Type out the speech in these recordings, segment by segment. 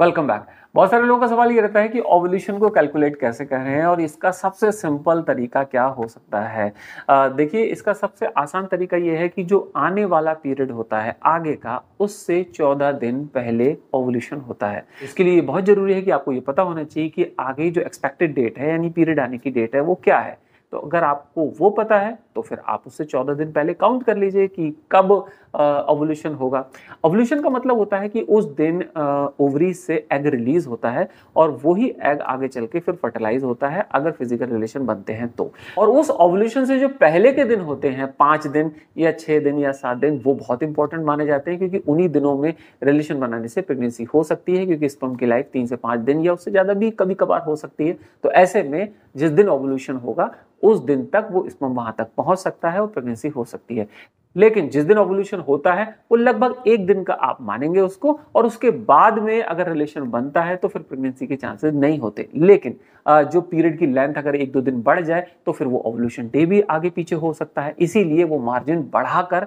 welcome back बहुत सारे लोगों का सवाल ये रहता है कि ओवल्यूशन को कैलकुलेट कैसे कर रहे हैं और इसका सबसे सिंपल तरीका क्या हो सकता है देखिए इसका सबसे आसान तरीका ये है कि जो आने वाला पीरियड होता है आगे का उससे चौदह दिन पहले ओवल्यूशन होता है इसके लिए बहुत ज़रूरी है कि आपको ये पता होना चाहिए कि आगे जो एक्सपेक्टेड डेट है यानी पीरियड आने की डेट है वो क्या है तो अगर आपको वो पता है तो फिर आप उससे चौदह दिन पहले काउंट कर लीजिए कि कब ओवल्यूशन होगा ओवल्यूशन का मतलब होता है कि उस दिन ओवरी से एग रिलीज होता है और वही एग आगे चल के फिर फर्टिलाइज होता है अगर फिजिकल रिलेशन बनते हैं तो और उस ओवल्यूशन से जो पहले के दिन होते हैं पाँच दिन या छः दिन या सात दिन वो बहुत इंपॉर्टेंट माने जाते हैं क्योंकि उन्हीं दिनों में रिलेशन बनाने से प्रेगनेंसी हो सकती है क्योंकि स्पम की लाइफ तीन से पाँच दिन या उससे ज़्यादा भी कभी कभार हो सकती है तो ऐसे में जिस दिन ओवल्यूशन होगा उस दिन तक वो स्पम वहाँ तक पहुँच पहुंच सकता है और प्रेगनेंसी हो सकती है लेकिन जिस दिन ओवल्यूशन होता है वो लगभग एक दिन का आप मानेंगे उसको और उसके बाद में अगर रिलेशन बनता है तो फिर प्रेगनेंसी के चांसेस नहीं होते लेकिन जो पीरियड की लेंथ अगर एक दो दिन बढ़ जाए तो फिर वो ओवल्यूशन डे भी आगे पीछे हो सकता है इसीलिए वो मार्जिन बढ़ाकर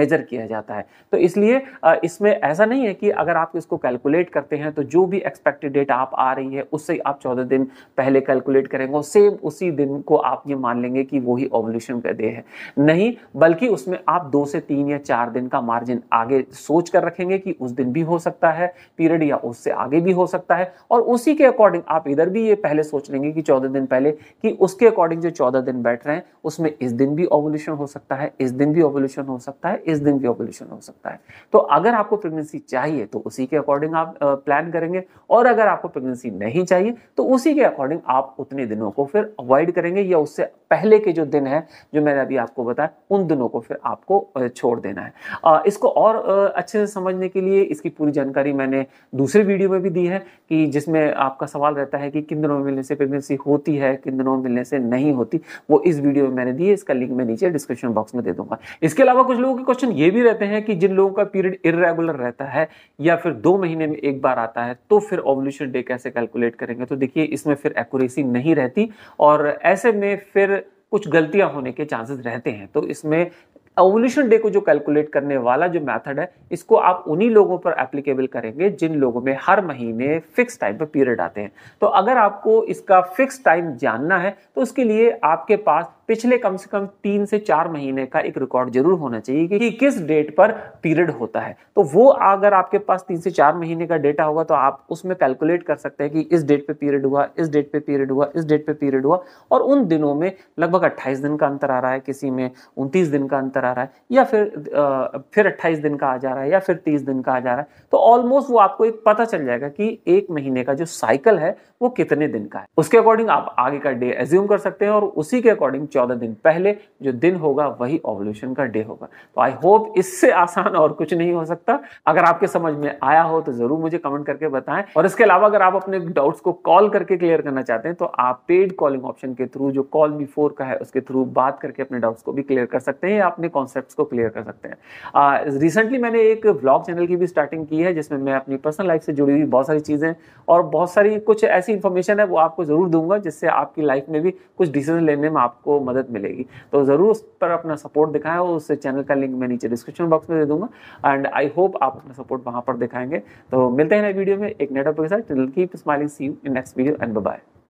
मेजर किया जाता है तो इसलिए इसमें ऐसा नहीं है कि अगर आप इसको कैलकुलेट करते हैं तो जो भी एक्सपेक्टेड डेट आप आ रही है उससे आप चौदह दिन पहले कैलकुलेट करेंगे सेम उसी दिन को आप ये मान लेंगे कि वही ओवल्यूशन का डे है नहीं बल्कि उसमें उसमें आप दो से तीन या चार दिन का मार्जिन आगे सोच कर रखेंगे कि उस दिन भी हो सकता है पीरियड या उससे आगे भी हो सकता है और उसी के अकॉर्डिंग आप इधर भी ये पहले सोच लेंगे कि चौदह दिन पहले कि उसके अकॉर्डिंग जो चौदह दिन बैठ रहे हैं उसमें इस दिन भी ओवोल्यूशन हो सकता है इस दिन भी ओवोल्यूशन हो सकता है इस दिन भी ओवोल्यूशन हो सकता है तो अगर आपको प्रेगनेंसी चाहिए तो उसी के अकॉर्डिंग आप प्लान करेंगे और अगर आपको प्रेगनेंसी नहीं चाहिए तो उसी के अकॉर्डिंग आप उतने दिनों को फिर अवॉइड करेंगे या उससे पहले के जो दिन है जो मैंने अभी आपको बताया उन दिनों को फिर आपको छोड़ देना है इसको और अच्छे से समझने के लिए इसकी पूरी जानकारी मैंने दूसरे वीडियो में भी दी है कि जिसमें आपका सवाल रहता है कि किन दिनों में मिलने से प्रेगनेंसी होती है किन दिनों में मिलने से नहीं होती वो इस वीडियो में मैंने दी है इसका लिंक मैं नीचे डिस्क्रिप्शन बॉक्स में दे दूंगा इसके अलावा कुछ लोगों के क्वेश्चन ये भी रहते हैं कि जिन लोगों का पीरियड इरेगुलर रहता है या फिर दो महीने में एक बार आता है तो फिर ओवल्यूशन डे कैसे कैलकुलेट करेंगे तो देखिए इसमें फिर एक्यूरेसी नहीं रहती और ऐसे में फिर कुछ गलतियां होने के चांसेस रहते हैं तो इसमें ओवल्यूशन डे को जो कैलकुलेट करने वाला जो मेथड है इसको आप उन्हीं लोगों पर एप्लीकेबल करेंगे जिन लोगों में हर महीने फिक्स टाइम पर पीरियड आते हैं तो अगर आपको इसका फिक्स टाइम जानना है तो उसके लिए आपके पास पिछले कम से कम तीन से चार महीने का एक रिकॉर्ड जरूर होना चाहिए कि किस डेट पर पीरियड होता है तो वो अगर आपके पास तीन से चार महीने का डेटा होगा तो आप उसमें कैलकुलेट कर सकते हैं कि इस डेट पे पीरियड हुआ इस डेट पे पीरियड हुआ इस डेट पे पीरियड हुआ और उन दिनों में लगभग अट्ठाईस दिन का अंतर आ रहा है किसी में उनतीस दिन का अंतर आ रहा है या फिर आ, फिर अट्ठाईस दिन का आ जा रहा है या फिर तीस दिन का आ जा रहा है तो ऑलमोस्ट वो आपको एक पता चल जाएगा कि एक महीने का जो साइकिल है वो कितने दिन का है उसके अकॉर्डिंग आप आगे का डे एज्यूम कर सकते हैं और उसी के अकॉर्डिंग चौदह दिन पहले जो दिन होगा वही ओवल्यूशन का डे होगा तो आई होप इससे आसान और कुछ नहीं हो सकता अगर आपके समझ में आया हो तो जरूर मुझे कमेंट करके बताएं और इसके अलावा अगर आप अपने डाउट्स को कॉल करके क्लियर करना चाहते हैं तो आप पेड कॉलिंग ऑप्शन के थ्रू जो कॉल मी फोर का है उसके थ्रू बात करके अपने डाउट्स को भी क्लियर कर सकते हैं या अपने कॉन्सेप्ट को क्लियर कर सकते हैं रिसेंटली मैंने एक ब्लॉग चैनल की भी स्टार्टिंग की है जिसमें मैं अपनी पर्सनल लाइफ से जुड़ी हुई बहुत सारी चीज़ें और बहुत सारी कुछ ऐसी इंफॉर्मेशन है वो आपको जरूर दूंगा जिससे आपकी लाइफ में भी कुछ डिसीजन लेने में आपको मदद मिलेगी तो ज़रूर उस पर अपना सपोर्ट दिखाएं और उस चैनल का लिंक मैं नीचे डिस्क्रिप्शन बॉक्स में दे दूंगा एंड आई होप आप अपना सपोर्ट वहाँ पर दिखाएंगे तो मिलते हैं नए वीडियो में एक नेटवर्क के साथ keep smiling see you in next video and bye